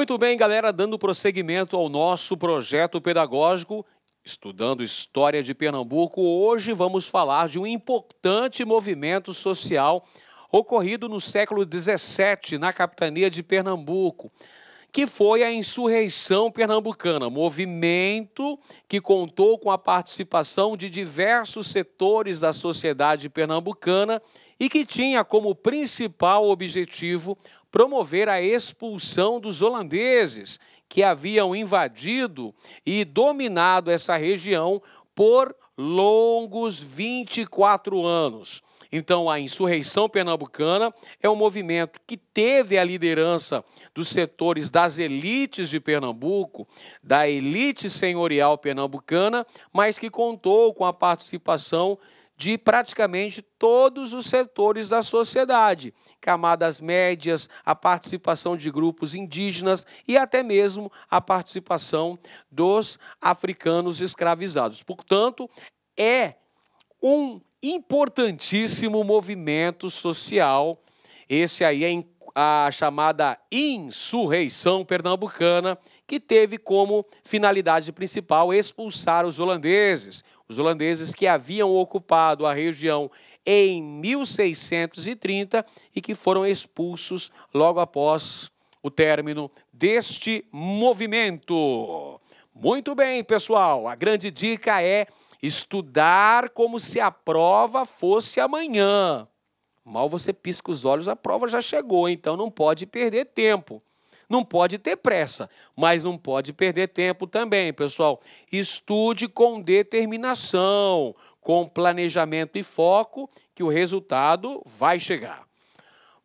Muito bem, galera, dando prosseguimento ao nosso projeto pedagógico Estudando História de Pernambuco, hoje vamos falar de um importante movimento social ocorrido no século XVII na capitania de Pernambuco, que foi a Insurreição Pernambucana, movimento que contou com a participação de diversos setores da sociedade pernambucana e que tinha como principal objetivo promover a expulsão dos holandeses que haviam invadido e dominado essa região por longos 24 anos. Então, a insurreição pernambucana é um movimento que teve a liderança dos setores das elites de Pernambuco, da elite senhorial pernambucana, mas que contou com a participação de praticamente todos os setores da sociedade, camadas médias, a participação de grupos indígenas e até mesmo a participação dos africanos escravizados. Portanto, é um importantíssimo movimento social. Esse aí é a chamada insurreição pernambucana, que teve como finalidade principal expulsar os holandeses, os holandeses que haviam ocupado a região em 1630 e que foram expulsos logo após o término deste movimento. Muito bem, pessoal, a grande dica é estudar como se a prova fosse amanhã. Mal você pisca os olhos, a prova já chegou, então não pode perder tempo. Não pode ter pressa, mas não pode perder tempo também, pessoal. Estude com determinação, com planejamento e foco, que o resultado vai chegar.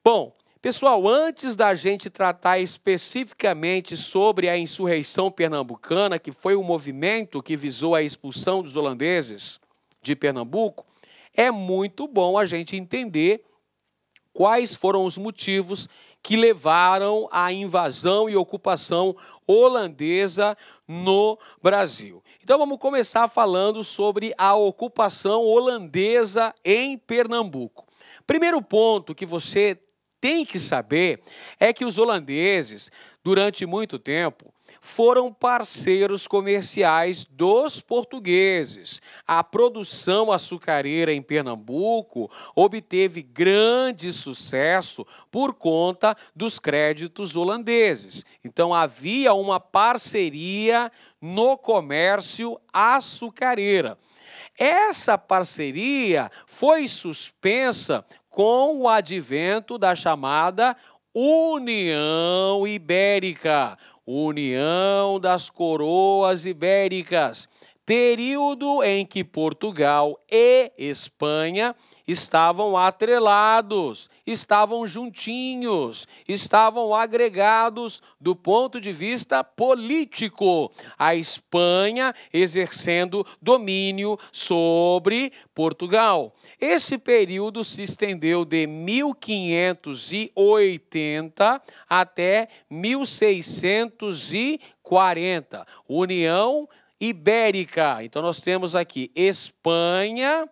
Bom, pessoal, antes da gente tratar especificamente sobre a insurreição pernambucana, que foi o movimento que visou a expulsão dos holandeses de Pernambuco, é muito bom a gente entender quais foram os motivos que levaram à invasão e ocupação holandesa no Brasil. Então vamos começar falando sobre a ocupação holandesa em Pernambuco. Primeiro ponto que você tem que saber é que os holandeses, durante muito tempo, foram parceiros comerciais dos portugueses. A produção açucareira em Pernambuco obteve grande sucesso por conta dos créditos holandeses. Então havia uma parceria no comércio açucareira. Essa parceria foi suspensa com o advento da chamada União Ibérica, União das Coroas Ibéricas, período em que Portugal e Espanha estavam atrelados, estavam juntinhos, estavam agregados do ponto de vista político. A Espanha exercendo domínio sobre Portugal. Esse período se estendeu de 1580 até 1640. União Ibérica. Então nós temos aqui Espanha,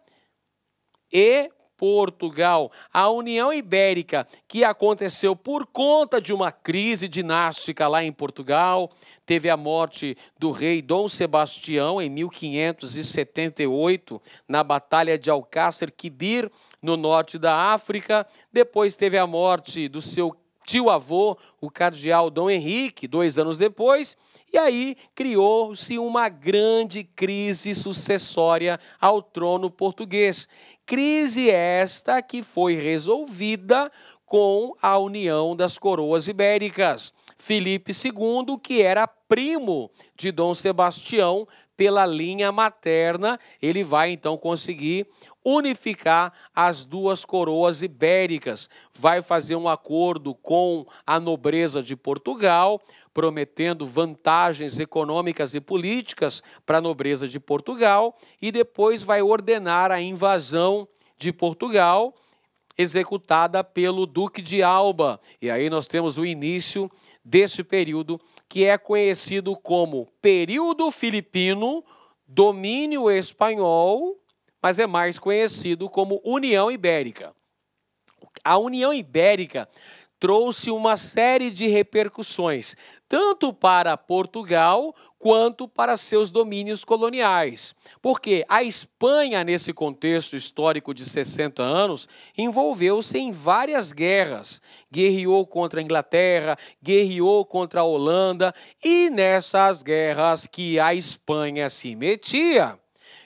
e Portugal, a União Ibérica, que aconteceu por conta de uma crise dinástica lá em Portugal, teve a morte do rei Dom Sebastião em 1578, na Batalha de Alcácer Quibir, no norte da África, depois teve a morte do seu tio-avô, o cardeal Dom Henrique, dois anos depois, e aí criou-se uma grande crise sucessória ao trono português. Crise esta que foi resolvida com a união das coroas ibéricas. Filipe II, que era primo de Dom Sebastião pela linha materna, ele vai então conseguir unificar as duas coroas ibéricas. Vai fazer um acordo com a nobreza de Portugal, prometendo vantagens econômicas e políticas para a nobreza de Portugal e depois vai ordenar a invasão de Portugal executada pelo Duque de Alba. E aí nós temos o início desse período que é conhecido como período filipino, domínio espanhol, mas é mais conhecido como União Ibérica. A União Ibérica trouxe uma série de repercussões, tanto para Portugal quanto para seus domínios coloniais. Porque a Espanha, nesse contexto histórico de 60 anos, envolveu-se em várias guerras. Guerreou contra a Inglaterra, guerreou contra a Holanda, e nessas guerras que a Espanha se metia,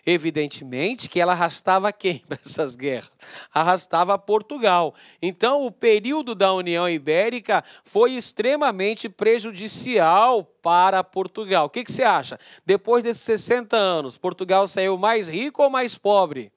Evidentemente que ela arrastava quem para essas guerras? Arrastava Portugal. Então, o período da União Ibérica foi extremamente prejudicial para Portugal. O que, que você acha? Depois desses 60 anos, Portugal saiu mais rico ou mais pobre?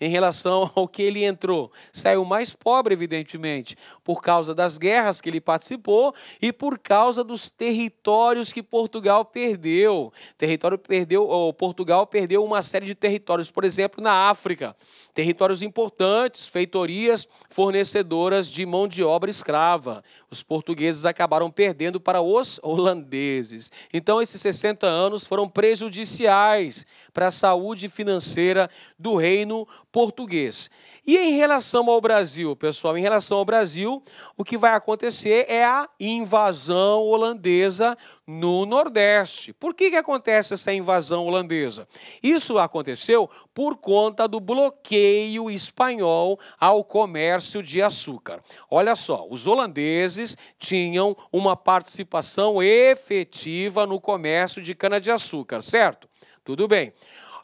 em relação ao que ele entrou. Saiu mais pobre, evidentemente, por causa das guerras que ele participou e por causa dos territórios que Portugal perdeu. Território perdeu, ou Portugal perdeu uma série de territórios, por exemplo, na África, territórios importantes, feitorias fornecedoras de mão de obra escrava. Os portugueses acabaram perdendo para os holandeses. Então esses 60 anos foram prejudiciais para a saúde financeira do reino português. E em relação ao Brasil, pessoal, em relação ao Brasil, o que vai acontecer é a invasão holandesa no Nordeste. Por que, que acontece essa invasão holandesa? Isso aconteceu por conta do bloqueio espanhol ao comércio de açúcar. Olha só, os holandeses tinham uma participação efetiva no comércio de cana-de-açúcar, certo? Tudo bem.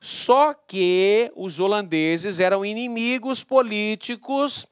Só que os holandeses eram inimigos políticos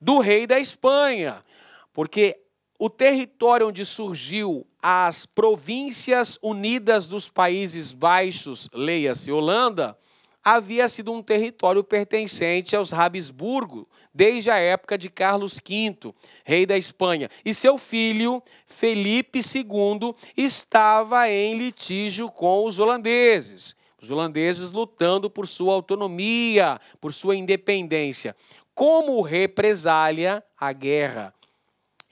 do rei da Espanha, porque o território onde surgiu as Províncias Unidas dos Países Baixos, leia-se Holanda, havia sido um território pertencente aos Habsburgo desde a época de Carlos V, rei da Espanha, e seu filho Felipe II estava em litígio com os holandeses. Os holandeses lutando por sua autonomia, por sua independência. Como represália à guerra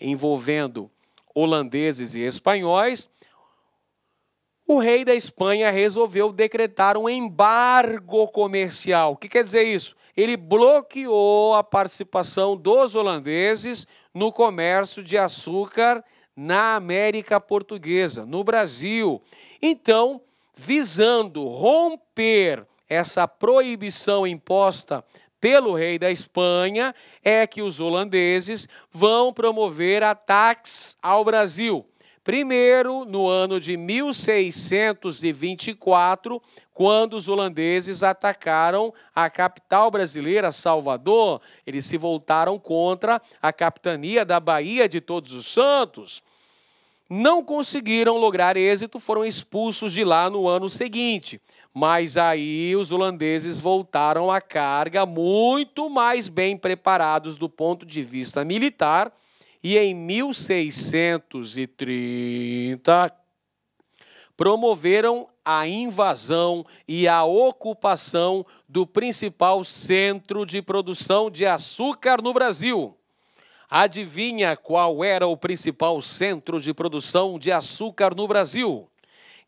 envolvendo holandeses e espanhóis, o rei da Espanha resolveu decretar um embargo comercial. O que quer dizer isso? Ele bloqueou a participação dos holandeses no comércio de açúcar na América Portuguesa, no Brasil. Então, visando romper essa proibição imposta pelo rei da Espanha, é que os holandeses vão promover ataques ao Brasil. Primeiro, no ano de 1624, quando os holandeses atacaram a capital brasileira, Salvador, eles se voltaram contra a capitania da Bahia de Todos os Santos não conseguiram lograr êxito, foram expulsos de lá no ano seguinte. Mas aí os holandeses voltaram à carga muito mais bem preparados do ponto de vista militar, e em 1630 promoveram a invasão e a ocupação do principal centro de produção de açúcar no Brasil, Adivinha qual era o principal centro de produção de açúcar no Brasil?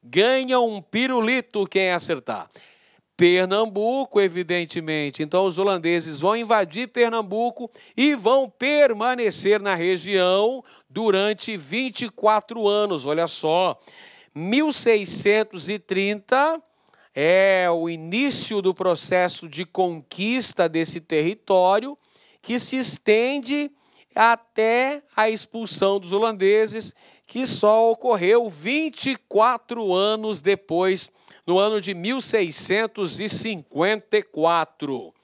Ganha um pirulito quem acertar. Pernambuco, evidentemente. Então, os holandeses vão invadir Pernambuco e vão permanecer na região durante 24 anos. Olha só, 1630 é o início do processo de conquista desse território que se estende até a expulsão dos holandeses, que só ocorreu 24 anos depois, no ano de 1654.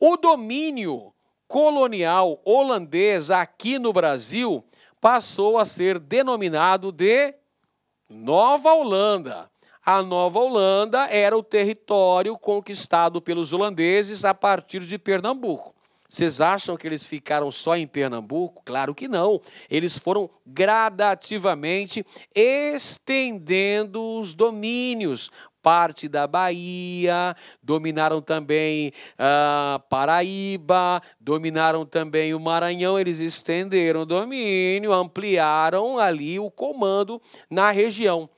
O domínio colonial holandês aqui no Brasil passou a ser denominado de Nova Holanda. A Nova Holanda era o território conquistado pelos holandeses a partir de Pernambuco. Vocês acham que eles ficaram só em Pernambuco? Claro que não. Eles foram gradativamente estendendo os domínios. Parte da Bahia, dominaram também a ah, Paraíba, dominaram também o Maranhão. Eles estenderam o domínio, ampliaram ali o comando na região.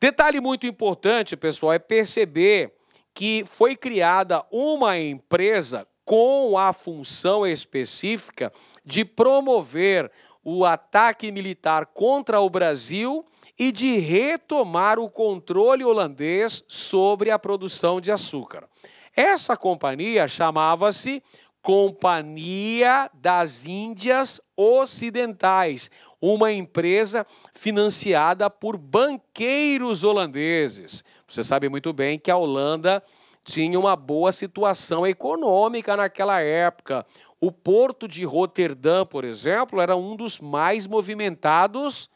Detalhe muito importante, pessoal, é perceber que foi criada uma empresa com a função específica de promover o ataque militar contra o Brasil e de retomar o controle holandês sobre a produção de açúcar. Essa companhia chamava-se Companhia das Índias Ocidentais, uma empresa financiada por banqueiros holandeses. Você sabe muito bem que a Holanda tinha uma boa situação econômica naquela época. O porto de Roterdã, por exemplo, era um dos mais movimentados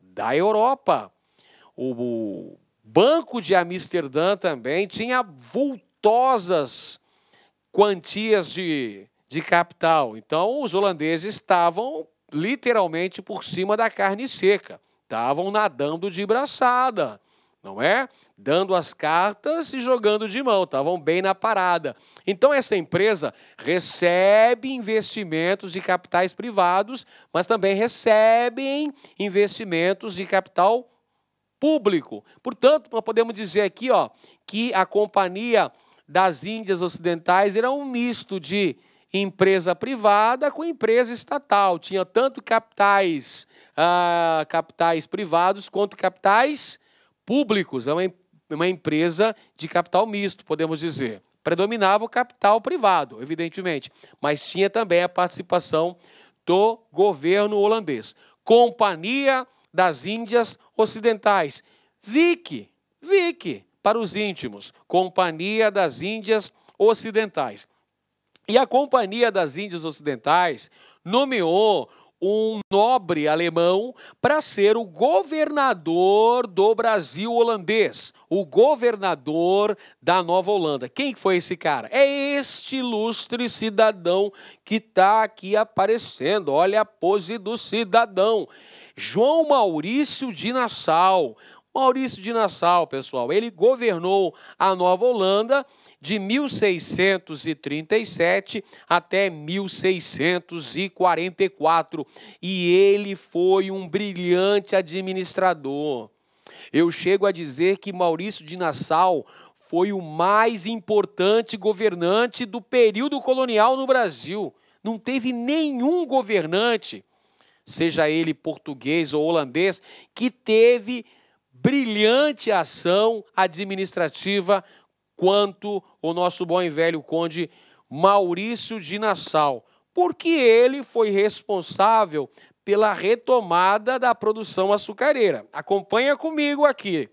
da Europa. O Banco de Amsterdã também tinha vultosas quantias de, de capital. Então, os holandeses estavam literalmente por cima da carne seca, estavam nadando de braçada não é? Dando as cartas e jogando de mão, estavam bem na parada. Então, essa empresa recebe investimentos de capitais privados, mas também recebem investimentos de capital público. Portanto, nós podemos dizer aqui ó, que a Companhia das Índias Ocidentais era um misto de empresa privada com empresa estatal. Tinha tanto capitais, ah, capitais privados quanto capitais públicos, é uma, uma empresa de capital misto, podemos dizer. Predominava o capital privado, evidentemente, mas tinha também a participação do governo holandês. Companhia das Índias Ocidentais, VIC, VIC, para os íntimos, Companhia das Índias Ocidentais. E a Companhia das Índias Ocidentais nomeou um nobre alemão para ser o governador do Brasil holandês, o governador da Nova Holanda. Quem foi esse cara? É este ilustre cidadão que está aqui aparecendo. Olha a pose do cidadão. João Maurício de Nassau, Maurício de Nassau, pessoal. Ele governou a Nova Holanda de 1637 até 1644 e ele foi um brilhante administrador. Eu chego a dizer que Maurício de Nassau foi o mais importante governante do período colonial no Brasil. Não teve nenhum governante, seja ele português ou holandês, que teve brilhante ação administrativa quanto o nosso bom e velho conde Maurício de Nassau, porque ele foi responsável pela retomada da produção açucareira. Acompanha comigo aqui.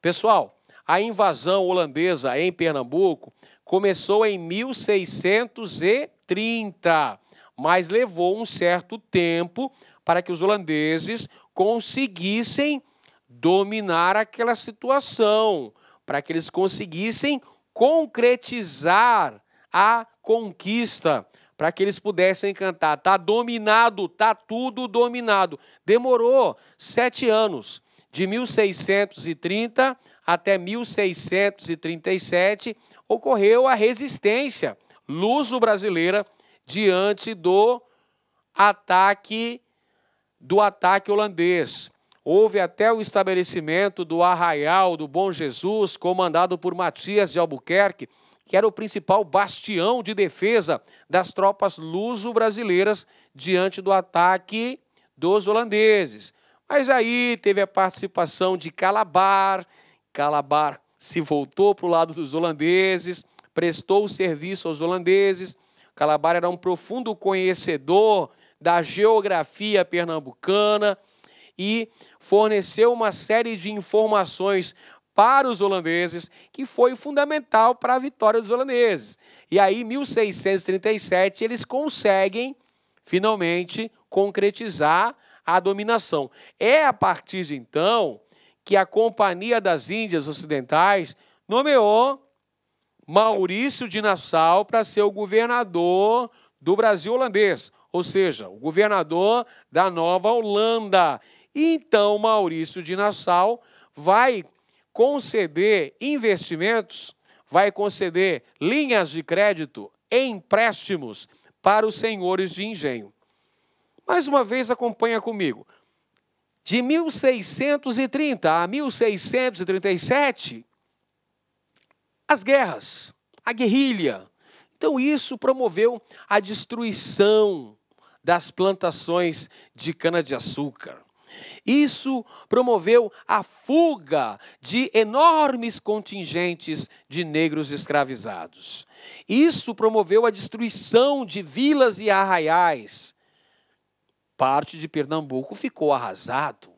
Pessoal, a invasão holandesa em Pernambuco começou em 1630, mas levou um certo tempo para que os holandeses conseguissem dominar aquela situação, para que eles conseguissem concretizar a conquista, para que eles pudessem cantar. está dominado, está tudo dominado. Demorou sete anos, de 1630 até 1637, ocorreu a resistência luso-brasileira diante do ataque do ataque holandês. Houve até o estabelecimento do Arraial do Bom Jesus, comandado por Matias de Albuquerque, que era o principal bastião de defesa das tropas luso-brasileiras diante do ataque dos holandeses. Mas aí teve a participação de Calabar. Calabar se voltou para o lado dos holandeses, prestou serviço aos holandeses. Calabar era um profundo conhecedor da geografia pernambucana, e forneceu uma série de informações para os holandeses, que foi fundamental para a vitória dos holandeses. E aí, em 1637, eles conseguem finalmente concretizar a dominação. É a partir de então que a Companhia das Índias Ocidentais nomeou Maurício de Nassau para ser o governador do Brasil holandês, ou seja, o governador da Nova Holanda. E então Maurício de Nassau vai conceder investimentos, vai conceder linhas de crédito e empréstimos para os senhores de engenho. Mais uma vez, acompanha comigo. De 1630 a 1637, as guerras, a guerrilha. Então, isso promoveu a destruição das plantações de cana-de-açúcar. Isso promoveu a fuga de enormes contingentes de negros escravizados. Isso promoveu a destruição de vilas e arraiais. Parte de Pernambuco ficou arrasado.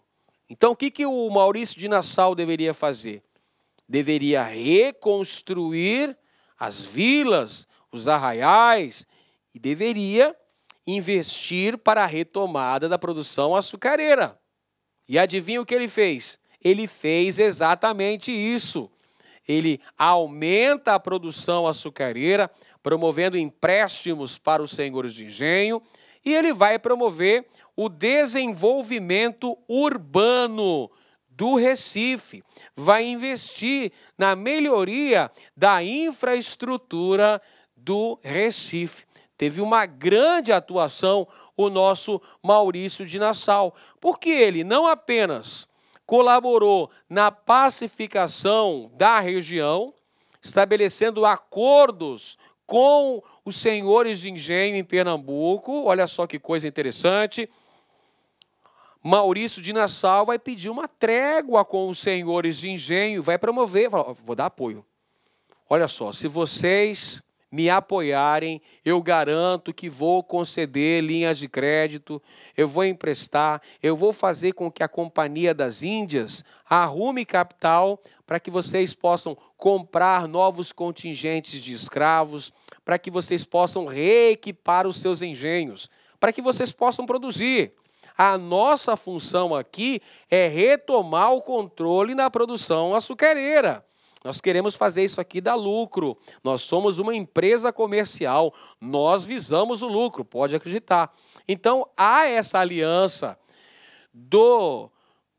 Então, o que, que o Maurício de Nassau deveria fazer? Deveria reconstruir as vilas, os arraiais, e deveria investir para a retomada da produção açucareira. E adivinha o que ele fez? Ele fez exatamente isso. Ele aumenta a produção açucareira, promovendo empréstimos para os senhores de engenho, e ele vai promover o desenvolvimento urbano do Recife, vai investir na melhoria da infraestrutura do Recife. Teve uma grande atuação o nosso Maurício de Nassau, porque ele não apenas colaborou na pacificação da região, estabelecendo acordos com os senhores de engenho em Pernambuco. Olha só que coisa interessante. Maurício de Nassau vai pedir uma trégua com os senhores de engenho, vai promover, vou dar apoio. Olha só, se vocês me apoiarem, eu garanto que vou conceder linhas de crédito, eu vou emprestar, eu vou fazer com que a Companhia das Índias arrume capital para que vocês possam comprar novos contingentes de escravos, para que vocês possam reequipar os seus engenhos, para que vocês possam produzir. A nossa função aqui é retomar o controle na produção açucareira. Nós queremos fazer isso aqui dar lucro. Nós somos uma empresa comercial, nós visamos o lucro, pode acreditar. Então há essa aliança do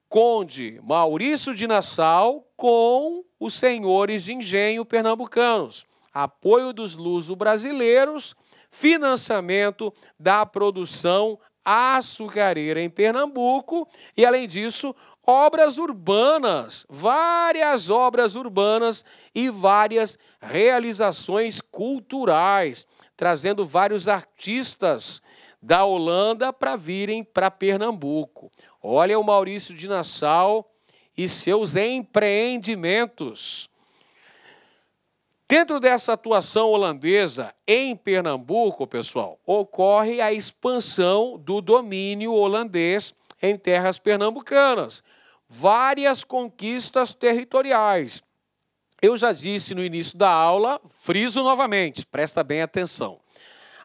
conde Maurício de Nassau com os senhores de engenho pernambucanos. Apoio dos luso-brasileiros, financiamento da produção açucareira em Pernambuco e, além disso, obras urbanas, várias obras urbanas e várias realizações culturais, trazendo vários artistas da Holanda para virem para Pernambuco. Olha o Maurício de Nassau e seus empreendimentos. Dentro dessa atuação holandesa em Pernambuco, pessoal, ocorre a expansão do domínio holandês em terras pernambucanas, várias conquistas territoriais. Eu já disse no início da aula, friso novamente, presta bem atenção.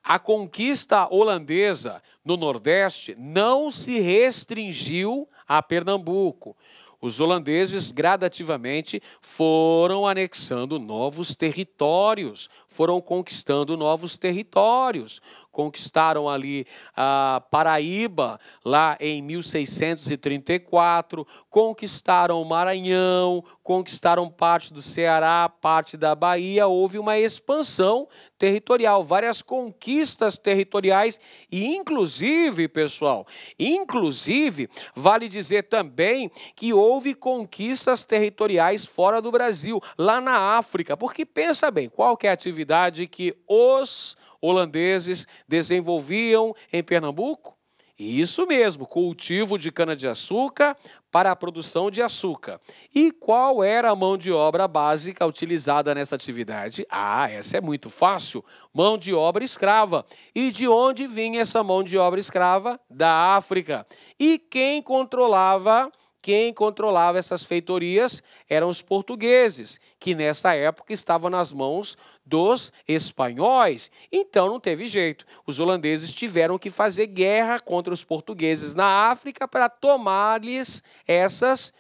A conquista holandesa no Nordeste não se restringiu a Pernambuco. Os holandeses gradativamente foram anexando novos territórios, foram conquistando novos territórios. Conquistaram ali a Paraíba, lá em 1634, conquistaram o Maranhão, conquistaram parte do Ceará, parte da Bahia. Houve uma expansão territorial, várias conquistas territoriais e, inclusive, pessoal, inclusive, vale dizer também que houve conquistas territoriais fora do Brasil, lá na África. Porque pensa bem, qual que é a atividade? atividade que os holandeses desenvolviam em Pernambuco? Isso mesmo, cultivo de cana-de-açúcar para a produção de açúcar. E qual era a mão de obra básica utilizada nessa atividade? Ah, essa é muito fácil: mão de obra escrava. E de onde vinha essa mão de obra escrava? Da África. E quem controlava quem controlava essas feitorias eram os portugueses, que nessa época estavam nas mãos dos espanhóis. Então não teve jeito. Os holandeses tiveram que fazer guerra contra os portugueses na África para tomar-lhes essas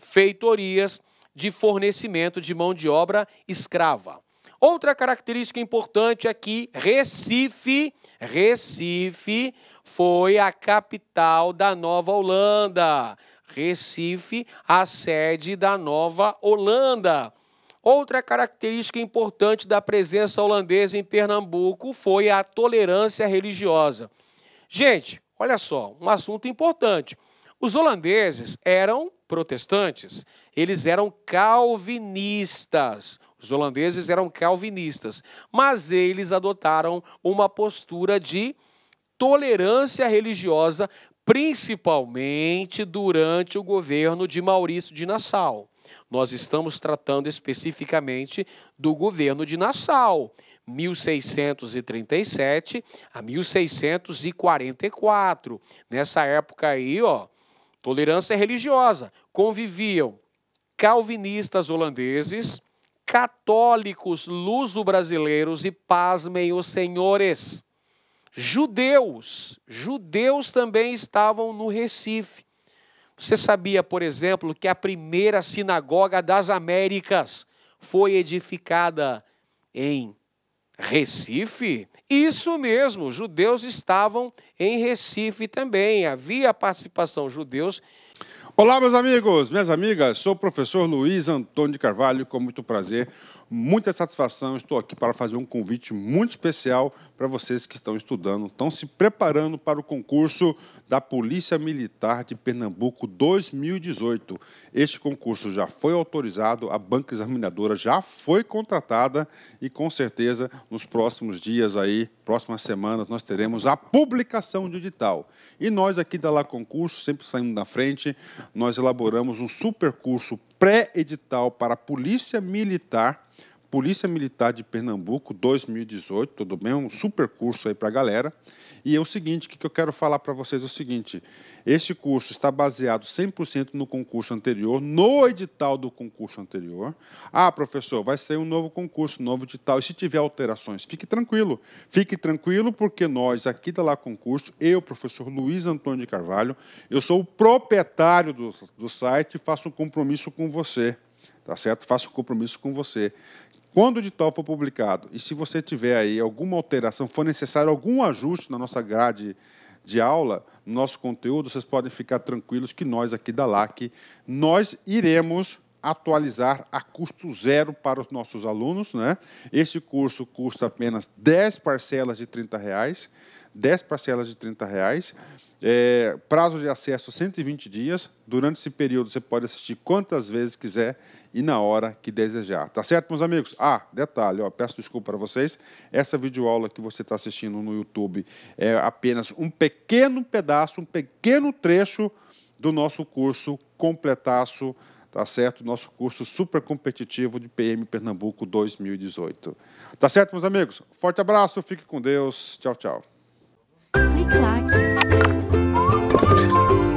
feitorias de fornecimento de mão de obra escrava. Outra característica importante aqui, é Recife, Recife foi a capital da Nova Holanda. Recife, a sede da Nova Holanda. Outra característica importante da presença holandesa em Pernambuco foi a tolerância religiosa. Gente, olha só, um assunto importante. Os holandeses eram protestantes, eles eram calvinistas. Os holandeses eram calvinistas, mas eles adotaram uma postura de tolerância religiosa, principalmente durante o governo de Maurício de Nassau. Nós estamos tratando especificamente do governo de Nassau, 1637 a 1644. Nessa época aí, ó, tolerância religiosa. Conviviam calvinistas holandeses, católicos luso-brasileiros e, pasmem os senhores, Judeus, judeus também estavam no Recife. Você sabia, por exemplo, que a primeira sinagoga das Américas foi edificada em Recife? Isso mesmo, judeus estavam em Recife também, havia participação judeus. Olá, meus amigos, minhas amigas, sou o professor Luiz Antônio de Carvalho, com muito prazer muita satisfação. Estou aqui para fazer um convite muito especial para vocês que estão estudando, estão se preparando para o concurso da Polícia Militar de Pernambuco 2018. Este concurso já foi autorizado, a banca examinadora já foi contratada e com certeza nos próximos dias aí, próximas semanas nós teremos a publicação de edital. E nós aqui da La Concurso, sempre saindo na frente, nós elaboramos um super curso pré-edital para a Polícia Militar Polícia Militar de Pernambuco 2018, tudo bem? Um super curso aí para a galera. E é o seguinte, o que, eu quero falar para vocês é o seguinte, esse curso está baseado 100% no concurso anterior, no edital do concurso anterior. Ah, professor, vai sair um novo concurso, novo edital, e se tiver alterações, fique tranquilo. Fique tranquilo porque nós, aqui da Lá Concurso, eu, professor Luiz Antônio de Carvalho, eu sou o proprietário do, do site e faço um compromisso com você tá certo? Faço um compromisso com você quando o edital for publicado, e se você tiver aí alguma alteração, for necessário algum ajuste na nossa grade de aula, no nosso conteúdo, vocês podem ficar tranquilos que nós aqui da LAC, nós iremos atualizar a custo zero para os nossos alunos. Né? Esse curso custa apenas 10 parcelas de 30 reais. 10 parcelas de 30 reais. É, prazo de acesso 120 dias. Durante esse período você pode assistir quantas vezes quiser e na hora que desejar. Tá certo, meus amigos? Ah, detalhe, ó, peço desculpa para vocês. Essa videoaula que você está assistindo no YouTube é apenas um pequeno pedaço, um pequeno trecho do nosso curso completaço, tá certo? Nosso curso super competitivo de PM Pernambuco 2018. Tá certo, meus amigos? Forte abraço, fique com Deus. Tchau, tchau. Clique, Thank you.